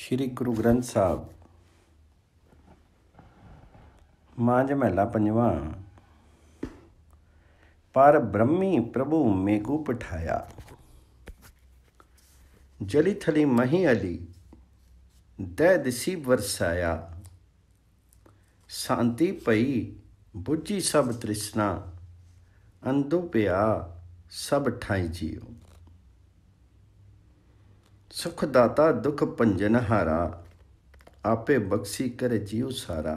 श्री गुरु ग्रंथ साहब मांझ महला पंजवा पर ब्रह्मी प्रभु मेघू पठाया जली थली मही अली दह दिसी वरसाया शांति पई बुझी सब तृष्णा अंधो पिया सब ठाई जियो सुखदाता दुख हारा आपे बख्शी कर जीव सारा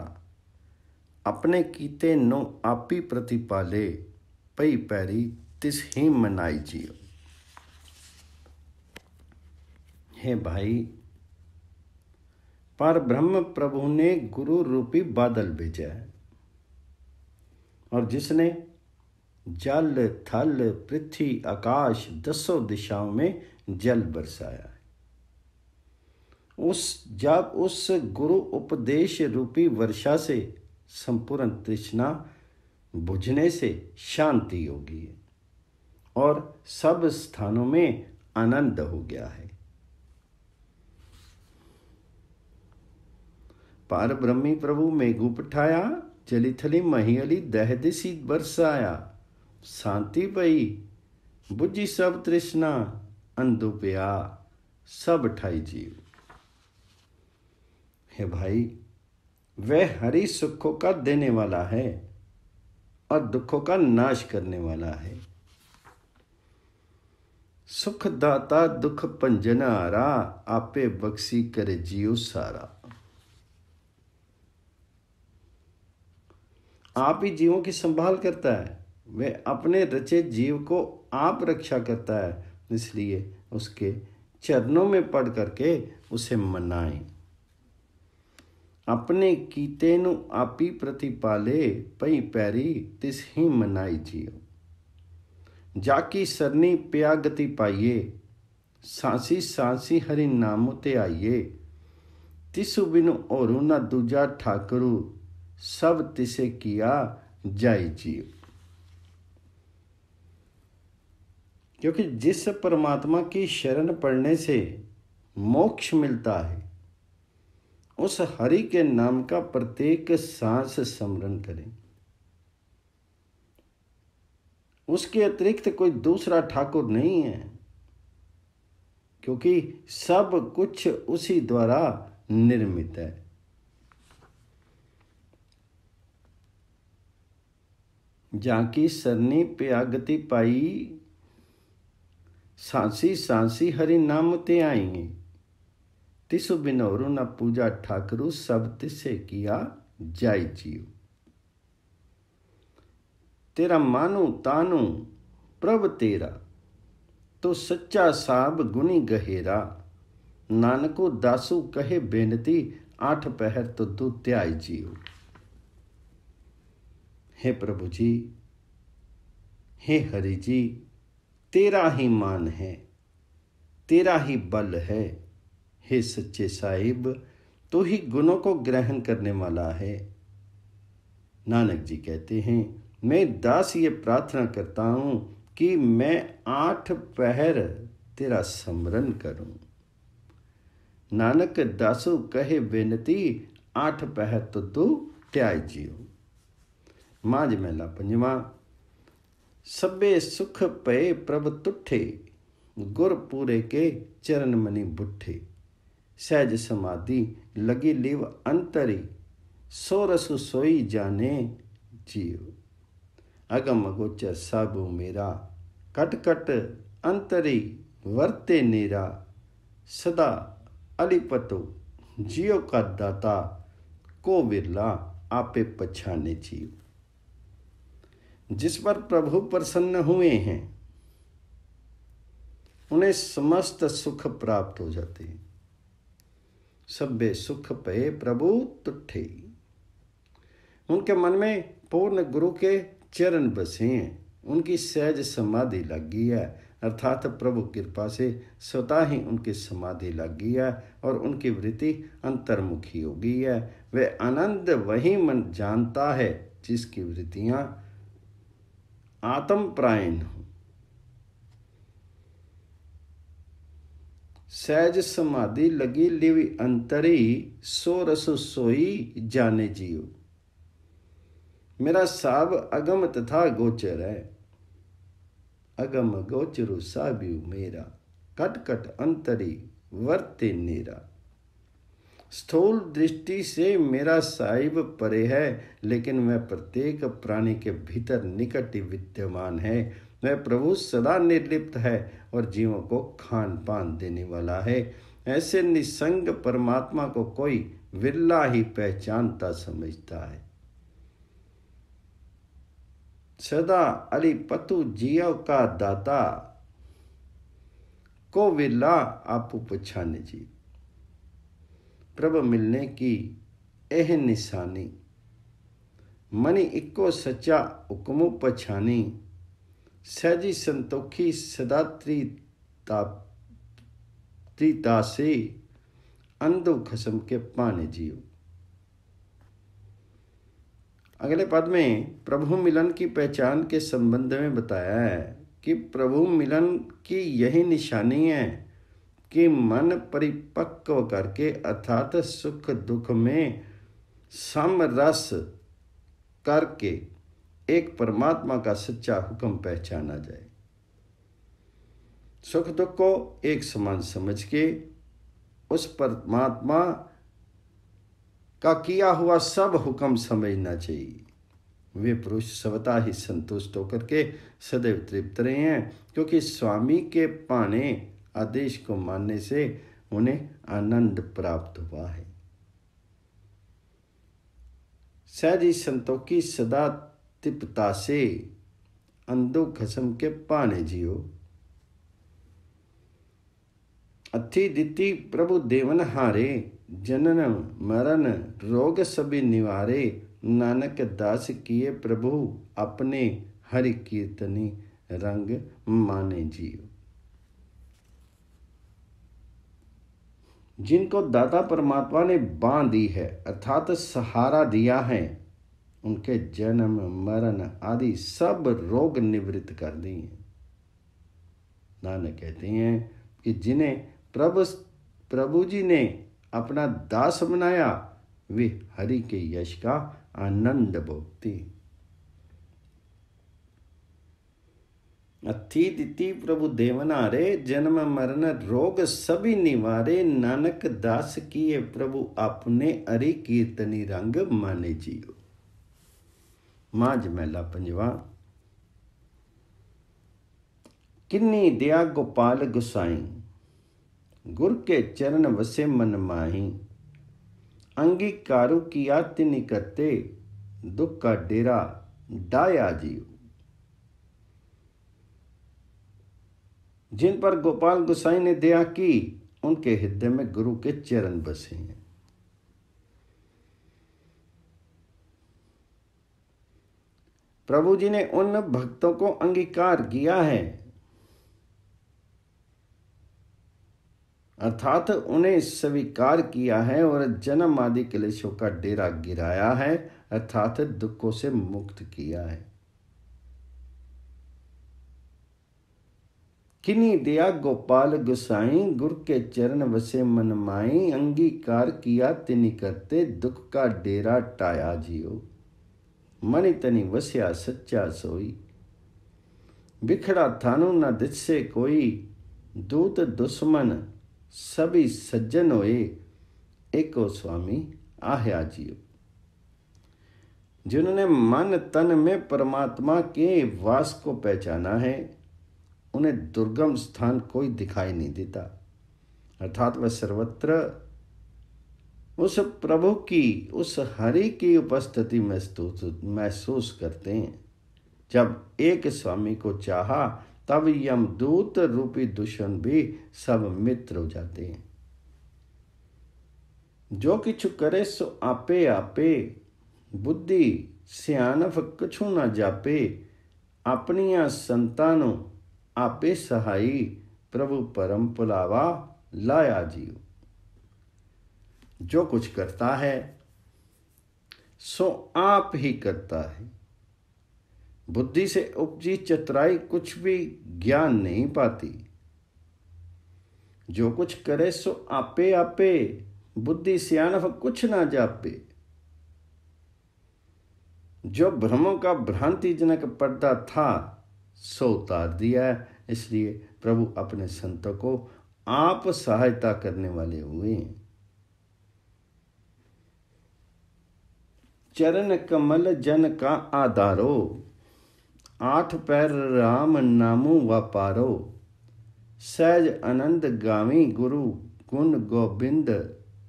अपने कीते नो आपी प्रतिपाले पई पैरी तिस ही मनाई जियो हे भाई पर ब्रह्म प्रभु ने गुरु रूपी बादल भेजा है और जिसने जल थल पृथ्वी आकाश दसों दिशाओं में जल बरसाया उस जब उस गुरु उपदेश रूपी वर्षा से संपूर्ण तृष्णा बुझने से शांति होगी और सब स्थानों में आनंद हो गया है पार ब्रह्मी प्रभु मेघू पठाया अली दह दिशी बरसाया शांति पई बुझी सब तृष्णा अंधुपया सब ठाई जीव हे भाई वह हरि सुखों का देने वाला है और दुखों का नाश करने वाला है सुखदाता दुख पंजनारा आपे बक्सी करे जियो सारा आप ही जीवों की संभाल करता है वह अपने रचे जीव को आप रक्षा करता है इसलिए उसके चरणों में पढ़ करके उसे मनाएं अपने कीतेनु आपी प्रतिपाले पई पैरी तिस ही मनाई जियो जाकी सरनी प्या गति पाइये सांसी सांसी हरि नाम ते आइये तिसु बिनु औरु ना दूजा ठाकरु सब तिसे किया जाय जियो क्योंकि जिस परमात्मा की शरण पड़ने से मोक्ष मिलता है उस हरि के नाम का प्रत्येक सांस स्मरण करें उसके अतिरिक्त कोई दूसरा ठाकुर नहीं है क्योंकि सब कुछ उसी द्वारा निर्मित है जाकी सरनी प्यागति पाई सांसी सांसी हरि नाम ते आएंगी तिसु बिनोरु न पूजा ठाकरु सब तिसे किया जाय जियो तेरा मानु तानु प्रभ तेरा तो सच्चा साब गुनी गहेरा नानको दासु कहे बेनती आठ पहर तो तू त्याय जीव हे प्रभु जी हे हरि जी तेरा ही मान है तेरा ही बल है हे सच्चे साहिब तो ही गुणों को ग्रहण करने वाला है नानक जी कहते हैं मैं दास ये प्रार्थना करता हूँ कि मैं आठ पहर तेरा स्मरण करूं नानक दासु कहे बेनती आठ पहर तो तू त्याय जियो माज मेला पंजवा सबे सुख पे प्रभ तुठे गुर पूरे के चरण मनी बुठे सहज समाधि लगी लिव अंतरी सोरस सोई जाने जीव अगम गोचर सब मेरा कट कट अंतरी वर्ते नेरा सदा अलिपतो जियो का दाता को बिरला आपे पछाने जीव जिस पर प्रभु प्रसन्न हुए हैं उन्हें समस्त सुख प्राप्त हो जाते हैं सभ्य सुख पे प्रभु तुठे उनके मन में पूर्ण गुरु के चरण बसे हैं उनकी सहज समाधि लग गई है अर्थात प्रभु कृपा से स्वतः ही उनकी समाधि लग गई है और उनकी वृत्ति अंतर्मुखी हो गई है वह आनंद वही मन जानता है जिसकी वृत्तियां आत्मप्रायण हो सहज समाधि लगी लिवी अंतरी सो रस सोई जाने जीव मेरा साब अगम तथा गोचर है अगम गोचरु साबियु मेरा कट कट अंतरी वर्ते नेरा स्थूल दृष्टि से मेरा साहिब परे है लेकिन मैं प्रत्येक प्राणी के भीतर निकट विद्यमान है वह प्रभु सदा निर्लिप्त है और जीवों को खान पान देने वाला है ऐसे निसंग परमात्मा को कोई विरला ही पहचानता समझता है सदा अलिपतु जीव का दाता को विरला आप पछाने जी प्रभ मिलने की एह निशानी मनी इक्को सच्चा हुक्म पछानी सहजी संतोखी सदा त्रिता से अंधो खसम के पाने जियो अगले पद में प्रभु मिलन की पहचान के संबंध में बताया है कि प्रभु मिलन की यही निशानी है कि मन परिपक्व करके अर्थात सुख दुख में समरस करके एक परमात्मा का सच्चा हुक्म पहचाना जाए सुख दुख को एक समान समझ के उस परमात्मा का किया हुआ सब हुक्म समझना चाहिए वे पुरुष सवता ही संतुष्ट होकर के सदैव तृप्त रहे हैं क्योंकि स्वामी के पाने आदेश को मानने से उन्हें आनंद प्राप्त हुआ है सहज संतों की सदा अंधो खसम के पाने जियो अथि दिति प्रभु देवन हारे जनन मरण रोग सभी निवारे नानक दास किए प्रभु अपने हरि कीर्तनी रंग माने जियो जिनको दाता परमात्मा ने बांध दी है अर्थात सहारा दिया है उनके जन्म मरण आदि सब रोग निवृत्त कर दी है नानक कहते हैं कि जिन्हें प्रभु प्रभु जी ने अपना दास बनाया वे हरि के यश का आनंद भोगते अतिथिति प्रभु देवनारे जन्म मरण रोग सभी निवारे नानक दास किए प्रभु अपने हरि कीर्तनी रंग माने जियो ਮਾਂ ਜਮੈਲਾ ਪੰਜਵਾ किन्नी दया गोपाल गुसाई गुर के चरण वसे मन माही अंगीकारु आति तिन करते दुख का डेरा डाया जीव जिन पर गोपाल गुसाई ने दया की उनके हृदय में गुरु के चरण बसे हैं प्रभु जी ने उन भक्तों को अंगीकार किया है अर्थात उन्हें स्वीकार किया है और जन्म आदि क्लेशों का डेरा गिराया है अर्थात दुखों से मुक्त किया है किन्नी दिया गोपाल गुसाई गुरु के चरण वसे मनमाई अंगीकार किया तिनी करते दुख का डेरा टाया जियो मणि तनि वस्या सच्चा सोई बिखड़ा थानू न दिसे कोई दूत दुश्मन सभी सज्जन होए एको स्वामी आह्या जियो जिन्होंने मन तन में परमात्मा के वास को पहचाना है उन्हें दुर्गम स्थान कोई दिखाई नहीं देता अर्थात वह सर्वत्र उस प्रभु की उस हरि की उपस्थिति महसूस करते हैं जब एक स्वामी को चाहा तब यमदूत रूपी दुश्मन भी सब मित्र हो जाते हैं जो किछु करे सो आपे आपे बुद्धि सियानफ कछू ना जापे अपनिया संतानों आपे सहाई प्रभु परम पुलावा लाया जीव जो कुछ करता है सो आप ही करता है बुद्धि से उपजी चतुराई कुछ भी ज्ञान नहीं पाती जो कुछ करे सो आपे आपे बुद्धि सियानफ कुछ ना जापे जो भ्रमों का भ्रांतिजनक पर्दा था सो उतार दिया है इसलिए प्रभु अपने संतों को आप सहायता करने वाले हुए हैं चरण कमल जन का आधारो आठ पैर राम नामो वापारो सहज आनंद गावी गुरु गुण गोविंद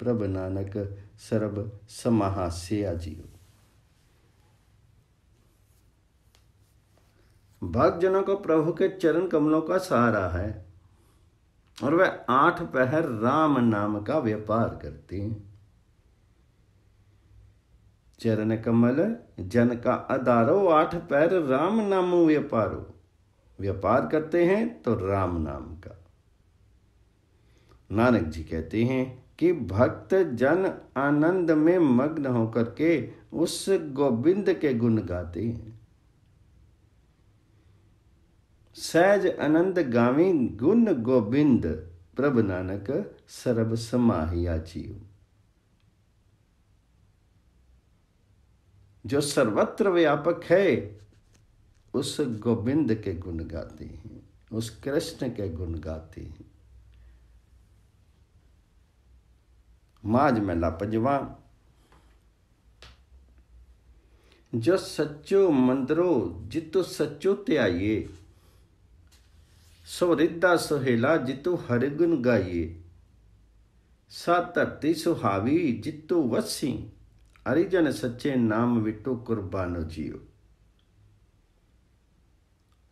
प्रभ नानक सर्व समाहा सिया जियो भक्तजनों को प्रभु के चरण कमलों का सहारा है और वह आठ पहर राम नाम का व्यापार करते हैं चरण कमल जन का अदारो आठ पैर राम नाम व्यापारो व्यापार करते हैं तो राम नाम का नानक जी कहते हैं कि भक्त जन आनंद में मग्न होकर के उस गोविंद के गुण गाते हैं सहज आनंद गावी गुण गोविंद प्रभ नानक सर्व समाहिया जीव जो सर्वत्र व्यापक है उस गोविंद के गुण गाते हैं उस कृष्ण के गुण गाते हैं माज में लापजवा जो सच्चो मंदरो जितु सच्चो त्याये रिद्धा सुहेला जितु हरिगुण गाइये सा धरती सुहावी जितु वसी ਅਰੀ ਜਨ ਸੱਚੇ ਨਾਮ ਵਿਟੋ ਕੁਰਬਾਨੋ ਜੀਓ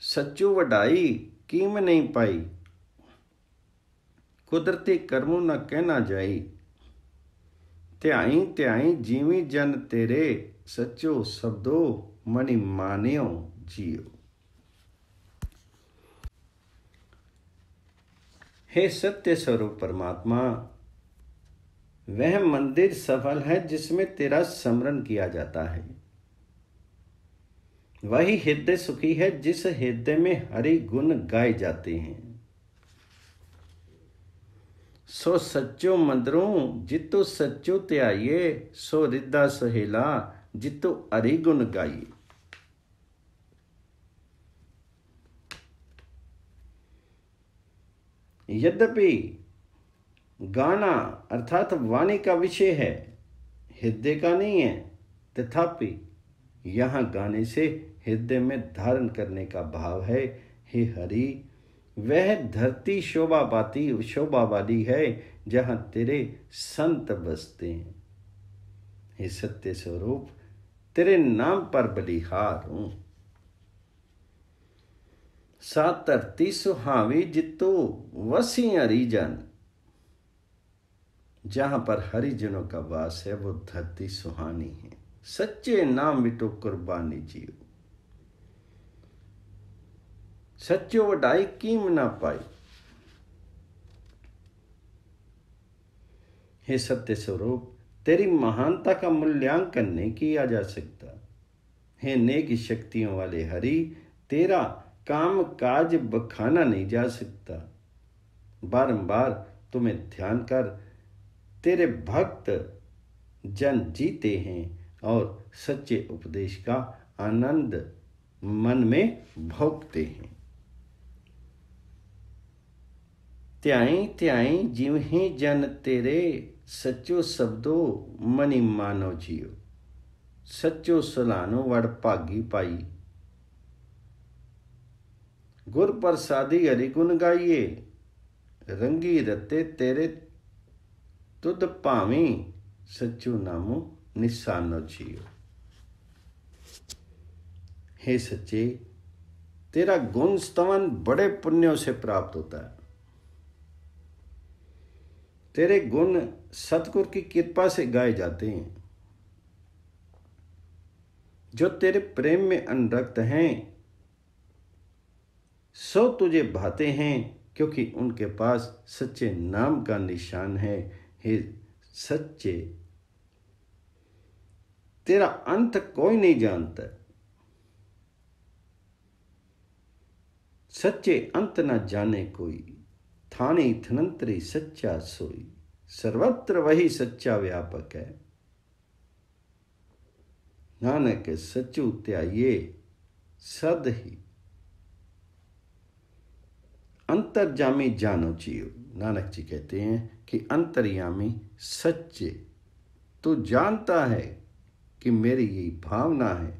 ਸੱਚੂ ਵਡਾਈ ਕੀਮ ਨਹੀਂ ਪਾਈ ਕੁਦਰਤੀ ਕਰਮੋ ਨਾ ਕਹਿਣਾ ਜਾਈ ਧਿਆਈ ਧਿਆਈ ਜੀਵੀ ਜਨ ਤੇਰੇ ਸੱਚੋ ਸਬਦੋ ਮਣੀ ਮਾਨਿਓ ਜੀਓ हे सत्य स्वरूप परमात्मा वह मंदिर सफल है जिसमें तेरा स्मरण किया जाता है वही हृदय सुखी है जिस हृदय में हरि गुण गाए जाते हैं सो सच्चो मंदरों जितो सच्चो त्याइये सो रिद्धा सहेला जितो हरि गुण गाइये यद्यपि गाना अर्थात वाणी का विषय है हृदय का नहीं है तथापि यहाँ गाने से हृदय में धारण करने का भाव है हे हरि वह धरती शोभा पाती शोभा वाली है जहाँ तेरे संत बसते हैं हे सत्य स्वरूप तेरे नाम पर बलिहार हूं सात धरती सुहावी जितो वसी हरिजन जहाँ पर हरिजनों का वास है वो धरती सुहानी है सच्चे नाम मिटो कुर्बानी जियो सच्चो वाई कीम ना पाई हे सत्य स्वरूप तेरी महानता का मूल्यांकन नहीं किया जा सकता हे नेक शक्तियों वाले हरि तेरा काम काज बखाना नहीं जा सकता बारंबार तुम्हें ध्यान कर तेरे भक्त जन जीते हैं और सच्चे उपदेश का आनंद मन में भोगते हैं त्याई त्याई जीव ही जन तेरे सच्चो शब्दो मनि मानो जियो सच्चो सलानो वड़ भागी पाई गुर प्रसादी हरिगुण गाइये गाइए रंगी रते तेरे ਤੁਧ ਭਾਵੇਂ ਸੱਚੋ ਨਾਮੋ ਨਿਸਾਨੋ ਜੀਓ हे सच्चे तेरा गुण स्तवन बड़े पुण्यों से प्राप्त होता है तेरे गुण सतगुर की कृपा से गाए जाते हैं जो तेरे प्रेम में अनरक्त हैं सो तुझे भाते हैं क्योंकि उनके पास सच्चे नाम का निशान है हे सच्चे तेरा अंत कोई नहीं जानता सच्चे अंत न जाने कोई थाने थनंतरी सच्चा सोई सर्वत्र वही सच्चा व्यापक है नानक सचू त्याये सद ही जामी जानो चाहिए नानक जी कहते हैं कि अंतर्यामी सच्चे तो जानता है कि मेरी यही भावना है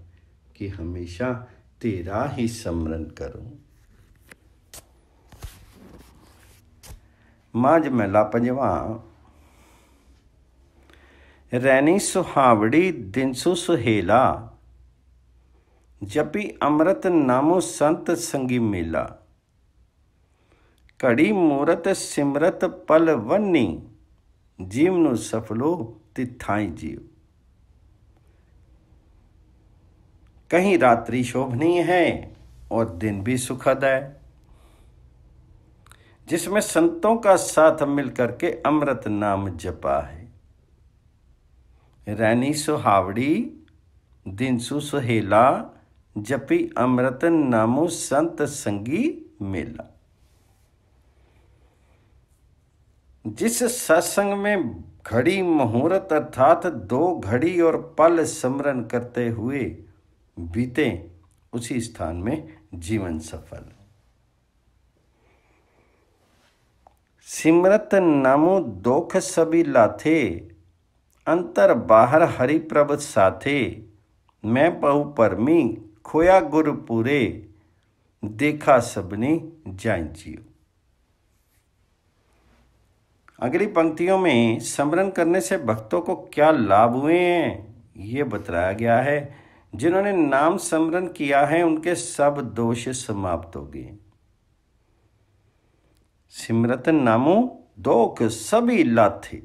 कि हमेशा तेरा ही स्मरण करूं माज मेला पंजवा रैनी सुहावड़ी दिनसु सुहेला जपी अमृत नामो संत संगी मेला कड़ी मूरत सिमरत पल वन्नी न सफलो तिथाई जीव कहीं रात्रि शोभनीय है और दिन भी सुखद है जिसमें संतों का साथ मिलकर के अमृत नाम जपा है रैनी सुहावड़ी दिनसु सुहेला जपी अमृत नामो संत संगी मेला जिस सत्संग में घड़ी मुहूर्त अर्थात दो घड़ी और पल स्मरण करते हुए बीते उसी स्थान में जीवन सफल सिमरत नामो दोख सभी लाथे अंतर बाहर हरि प्रभ साथे मैं बहु परमी खोया गुरपुरे देखा सबने जाय जियो अगली पंक्तियों में समरण करने से भक्तों को क्या लाभ हुए हैं ये बताया गया है जिन्होंने नाम समरण किया है उनके सब दोष समाप्त हो गए सिमरत नामो दोख सभी लाथे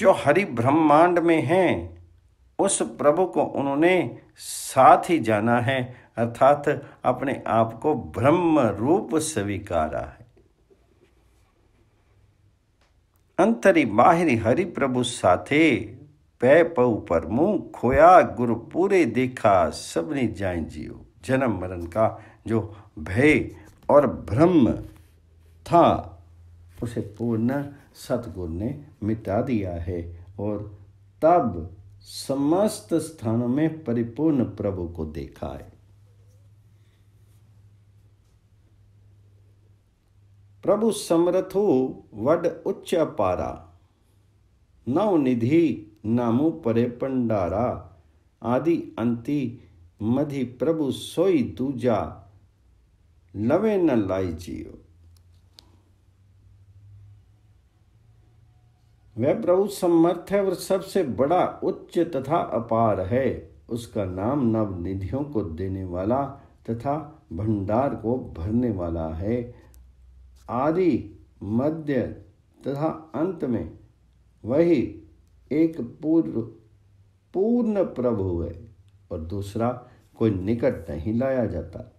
जो हरि ब्रह्मांड में हैं उस प्रभु को उन्होंने साथ ही जाना है अर्थात अपने आप को ब्रह्म रूप स्वीकारा है अंतरी हरि प्रभु साथे पै पऊ पर मुँह खोया गुरु पूरे देखा सबने जाय जियो जन्म मरण का जो भय और ब्रह्म था उसे पूर्ण सतगुरु ने मिटा दिया है और तब समस्त स्थानों में परिपूर्ण प्रभु को देखा है प्रभु समरथु वड उच्च पारा नव निधि नामु परे पंडारा आदि अंति मधि प्रभु सोई दूजा लवे न लाई जियो वह प्रभु समर्थ है और सबसे बड़ा उच्च तथा अपार है उसका नाम नव निधियों को देने वाला तथा भंडार को भरने वाला है आदि मध्य तथा अंत में वही एक पूर्व पूर्ण प्रभु है और दूसरा कोई निकट नहीं लाया जाता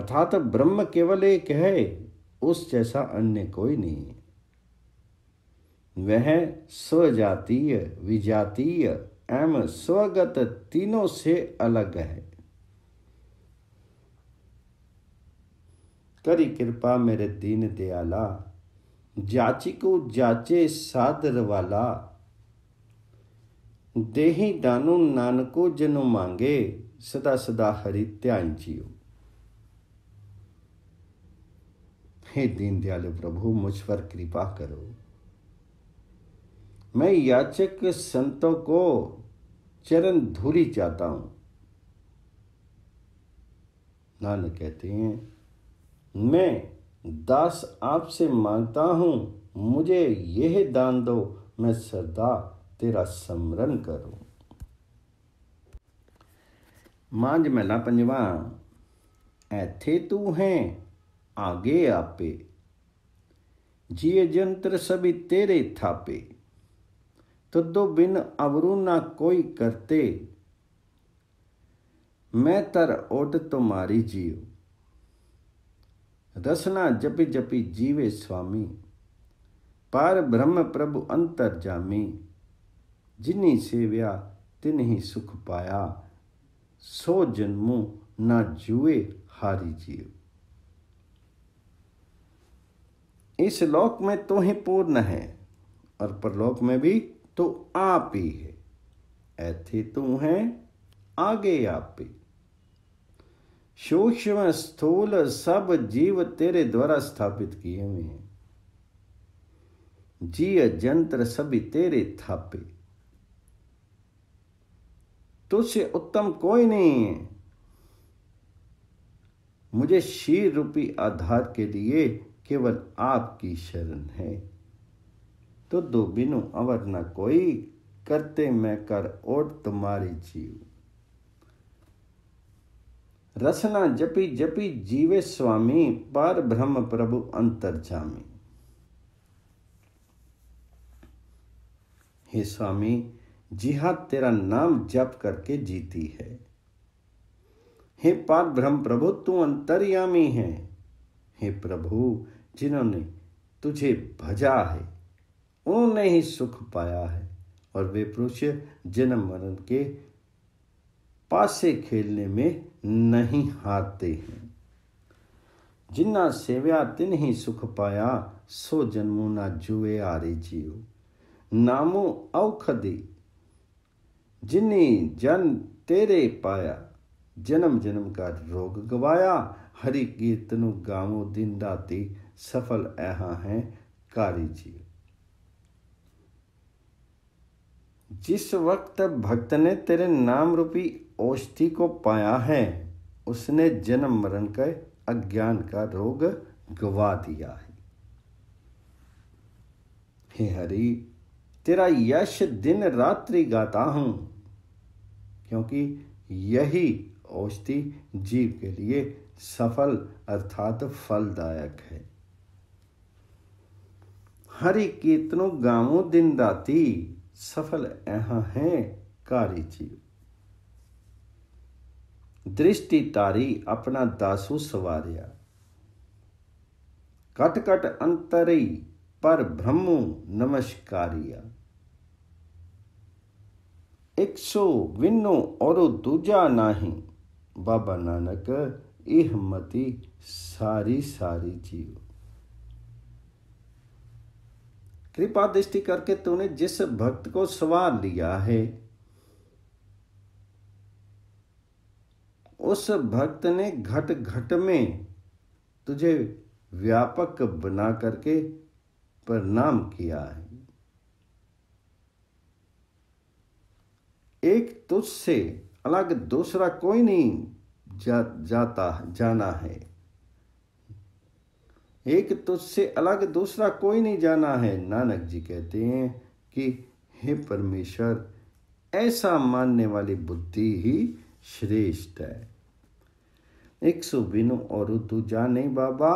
अर्थात ब्रह्म केवल एक है उस जैसा अन्य कोई नहीं है वह स्वजातीय विजातीय एवं स्वगत तीनों से अलग है करी कृपा मेरे दीन दयाला जाची को जाचे सादर वाला देही दानु नानको जनु मांगे सदा सदा हरि ध्यान जियो हे दीन दयालु प्रभु मुझ पर कृपा करो मैं याचक संतों को चरण धूरी चाहता हूं नानक कहते हैं मैं दास आपसे मांगता हूँ मुझे यह दान दो मैं सदा तेरा समरण करूँ मांझ मेला पंजवा ऐथे तू हैं आगे आपे जिये जंत्र सभी तेरे थापे दो बिन अवरू ना कोई करते मैं तर ओड तुम्हारी जियो रसना जपि जपि जीवे स्वामी पार ब्रह्म प्रभु अंतर जामी जिन्हीं सेव्या ही सुख पाया सो जन्मो ना जुए हारी जीव इस लोक में तो ही पूर्ण है और परलोक में भी तो आप ही है ऐथे तू है आगे आप ही सूक्ष्म स्थूल सब जीव तेरे द्वारा स्थापित किए हुए हैं जी जंत्र सभी तेरे थापे तुझसे उत्तम कोई नहीं है मुझे शीर रूपी आधार के लिए केवल आपकी शरण है तो दो बिनु अवर न कोई करते मैं कर और तुम्हारी जीव रसना जपी जपी जीवे स्वामी पार ब्रह्म प्रभु जामी हे स्वामी जिहा तेरा नाम जप करके जीती है हे पार ब्रह्म प्रभु तू अंतर्यामी है हे प्रभु जिन्होंने तुझे भजा है उन्होंने ही सुख पाया है और वे पुरुष जन्म मरण के पासे खेलने में नहीं हारते हैं जिन्ना सेव्या तिन ही सुख पाया सो जन्मो ना जुए आरे जियो नामो औखदे जिन्नी जन तेरे पाया जन्म जन्म का रोग गवाया हरि कीर्तनु गावो दिन राती सफल ऐहा हैं कारी जियो जिस वक्त भक्त ने तेरे नाम रूपी औषधि को पाया है उसने जन्म मरण का अज्ञान का रोग गवा दिया है हे हरि तेरा यश दिन रात्रि गाता हूं क्योंकि यही औषधि जीव के लिए सफल अर्थात फलदायक है हरि कीर्तनों गांवों दिन राती सफल यहाँ हैं कारी जीव दृष्टि तारी अपना दासु सवारिया कट कट अंतरी पर ब्रह्मो नमस्कारिया एक सौ विनो और दूजा नाही बाबा नानक यह मती सारी सारी जीव कृपा दृष्टि करके तूने जिस भक्त को सवार लिया है उस भक्त ने घट घट में तुझे व्यापक बना करके प्रणाम किया है एक तुझसे से अलग दूसरा कोई नहीं जा, जाता जाना है एक तुझसे अलग दूसरा कोई नहीं जाना है नानक जी कहते हैं कि हे परमेश्वर ऐसा मानने वाली बुद्धि ही श्रेष्ठ है एक सौ बिनु और तू जाने बाबा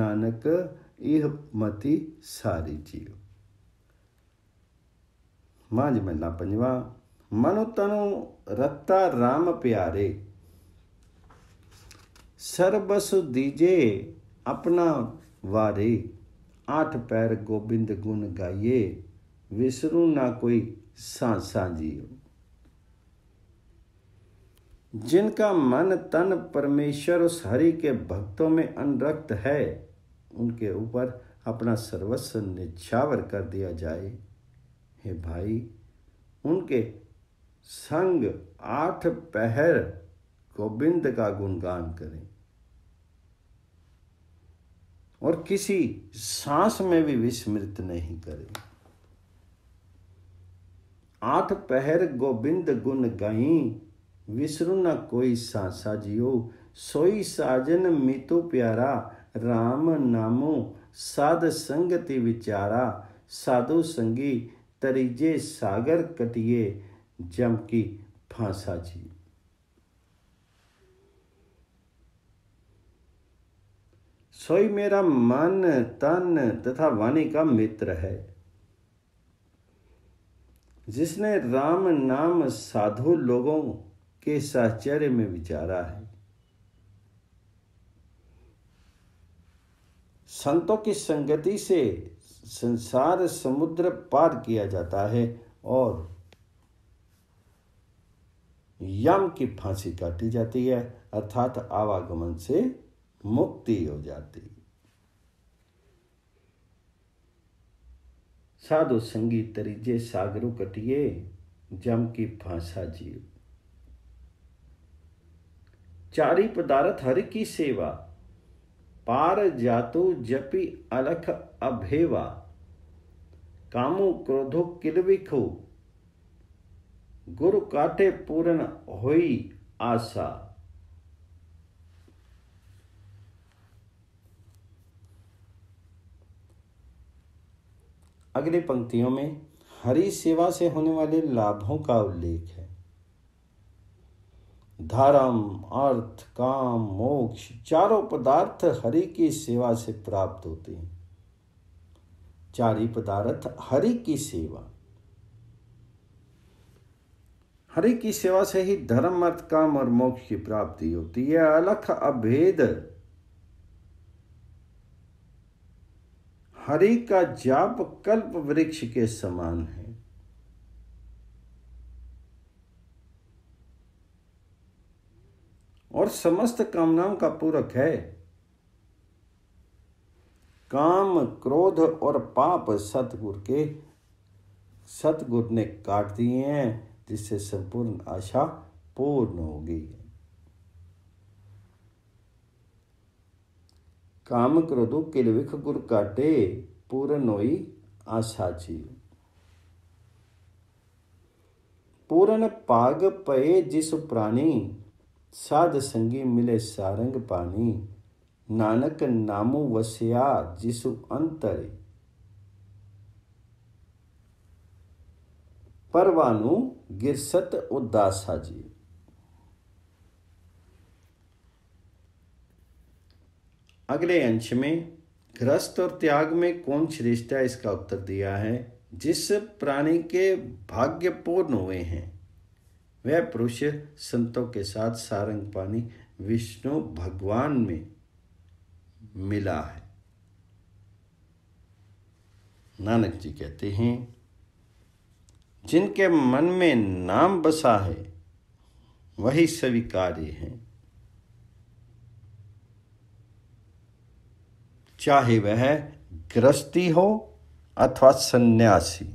नानक यह मति सारी जीव मां मांझ महिला पंजवा मनु तनु रत्ता राम प्यारे सर्वस्व दीजे अपना वारी आठ पैर गोबिंद गुण गाइए विसरू ना कोई सांसा जियो जिनका मन तन परमेश्वर उस हरि के भक्तों में अनरक्त है उनके ऊपर अपना सर्वस्व निछावर कर दिया जाए हे भाई उनके संग आठ पहर गोविंद का गुणगान करें और किसी सांस में भी विस्मृत नहीं करे आठ पहर गोविंद गुण गई विसरु न कोई सासा जियो सोई साजन मितो प्यारा राम नामो साध संगति विचारा साधु संगी तरीजे सागर कटिए जमकी फांसा जियो सोई मेरा मन तन तथा वाणी का मित्र है जिसने राम नाम साधु लोगों के साहचर्य में विचारा है संतों की संगति से संसार समुद्र पार किया जाता है और यम की फांसी काटी जाती है अर्थात आवागमन से मुक्ति हो जाती साधु संगी तरीजे सागरू कटिए जम की फांसा जीव चारी पदार्थ हर की सेवा पार जातु जपी अलख अभेवा कामो क्रोधो किलविखो गुरु काटे पूर्ण होई आशा अगली पंक्तियों में हरी सेवा से होने वाले लाभों का उल्लेख है धर्म अर्थ काम मोक्ष चारों पदार्थ हरि की सेवा से प्राप्त होते हैं चार ही पदार्थ हरि की सेवा हरि की सेवा से ही धर्म अर्थ काम और मोक्ष की प्राप्ति होती है अलख अभेद हरि का जाप कल्प वृक्ष के समान है और समस्त कामनाओं का पूरक है काम क्रोध और पाप सतगुर के सतगुर ने काट दिए हैं जिससे संपूर्ण आशा पूर्ण होगी ਕਾਮ ਕਿਲ ਵਿਖ ਗੁਰ ਕਾਟੇ ਪੂਰਨ ਹੋਈ ਆਸਾ ਜੀ ਪੂਰਨ ਪਾਗ ਪਏ ਜਿਸ પ્રાણી ਸਾਧ ਸੰਗੀ ਮਿਲੇ ਸਾਰੰਗ ਪਾਣੀ ਨਾਨਕ ਨਾਮੋ ਵਸਿਆ ਜਿਸ ਅੰਤਰ ਪਰਵਾਨੂ ਗਿਰਸਤ ਉਦਾਸਾ ਜੀ अगले अंश में ग्रस्त और त्याग में कौन श्रेष्ठ है इसका उत्तर दिया है जिस प्राणी के भाग्यपूर्ण हुए हैं वह पुरुष संतों के साथ सारंग पानी विष्णु भगवान में मिला है नानक जी कहते हैं जिनके मन में नाम बसा है वही स्वीकार्य हैं चाहे वह गृहस्थी हो अथवा सन्यासी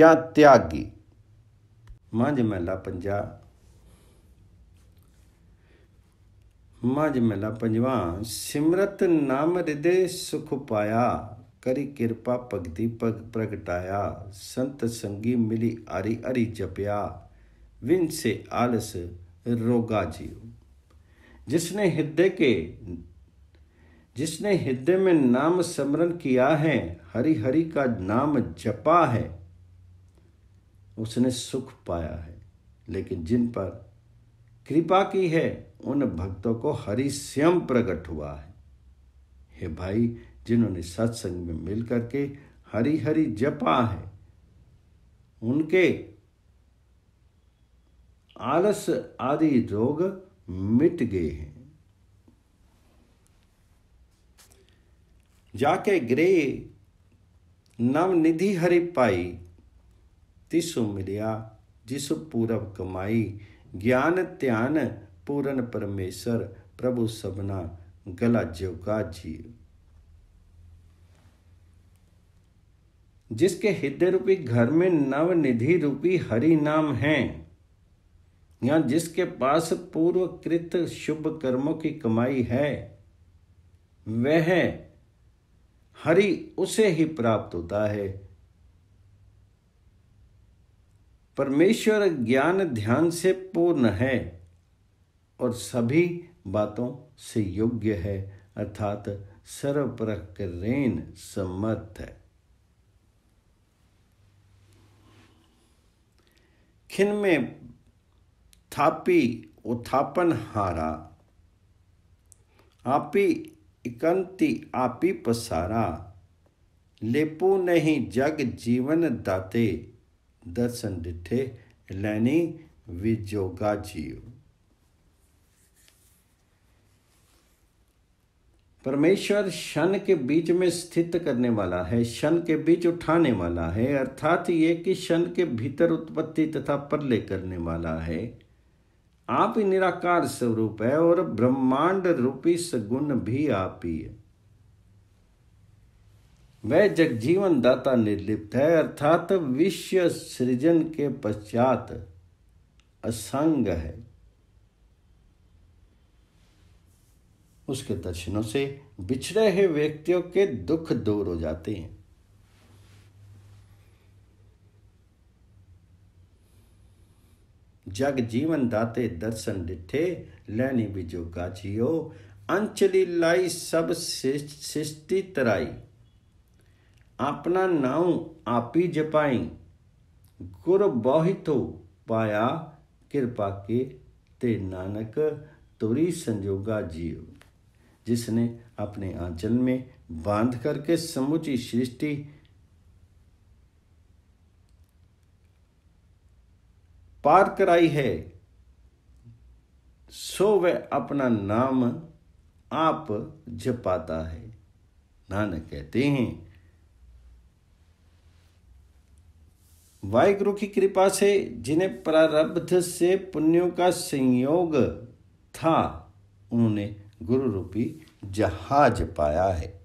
या त्यागी मांझ मेला पंजा मांझ मेला पंजवा सिमरत नाम हृदय सुख पाया करी कृपा भगति प्रगटाया संत संगी मिली आरी आरी जपया विन से आलस रोगा जीव जिसने हृदय के जिसने हृदय में नाम स्मरण किया है हरि हरि का नाम जपा है उसने सुख पाया है लेकिन जिन पर कृपा की है उन भक्तों को हरि स्वयं प्रकट हुआ है हे भाई जिन्होंने सत्संग में मिल करके हरि हरि जपा है उनके आलस आदि रोग मिट गए हैं जाके गृह नव निधि हरि पाई तिसु मिलिया जिस पूरब कमाई ज्ञान ध्यान पूरन परमेश्वर प्रभु सबना गला जोगा जी जिसके हृदय रूपी घर में नव निधि रूपी हरि नाम है या जिसके पास पूर्व कृत शुभ कर्मों की कमाई है वह हरि उसे ही प्राप्त होता है परमेश्वर ज्ञान ध्यान से पूर्ण है और सभी बातों से योग्य है अर्थात सर्वप्रकरेण समर्थ है खिन में थापी उत्थापन हारा आपी इकंति आपी पसारा लेपो नहीं जग जीवन दाते दर्शन दिठे लैनी विजोगा जीव परमेश्वर शन के बीच में स्थित करने वाला है शन के बीच उठाने वाला है अर्थात ये कि शन के भीतर उत्पत्ति तथा परले करने वाला है आप ही निराकार स्वरूप है और ब्रह्मांड रूपी सगुण भी आप ही है वह जीवन दाता निर्लिप्त है अर्थात विश्व सृजन के पश्चात असंग है उसके दर्शनों से बिछड़े हुए व्यक्तियों के दुख दूर हो जाते हैं जग जीवन दाते दर्शन डिठे लैनी बिजो गाजियो अंचली लाई सब सृष्टि तराई अपना नाव आपी जपाई गुर बोहितो पाया कृपा के ते नानक तुरी संजोगा जियो जिसने अपने आंचल में बांध करके समुची सृष्टि पार कराई है सो वह अपना नाम आप जपाता है नानक कहते हैं वाहगुरु की कृपा से जिन्हें प्रारब्ध से पुण्यों का संयोग था उन्होंने गुरु रूपी जहाज पाया है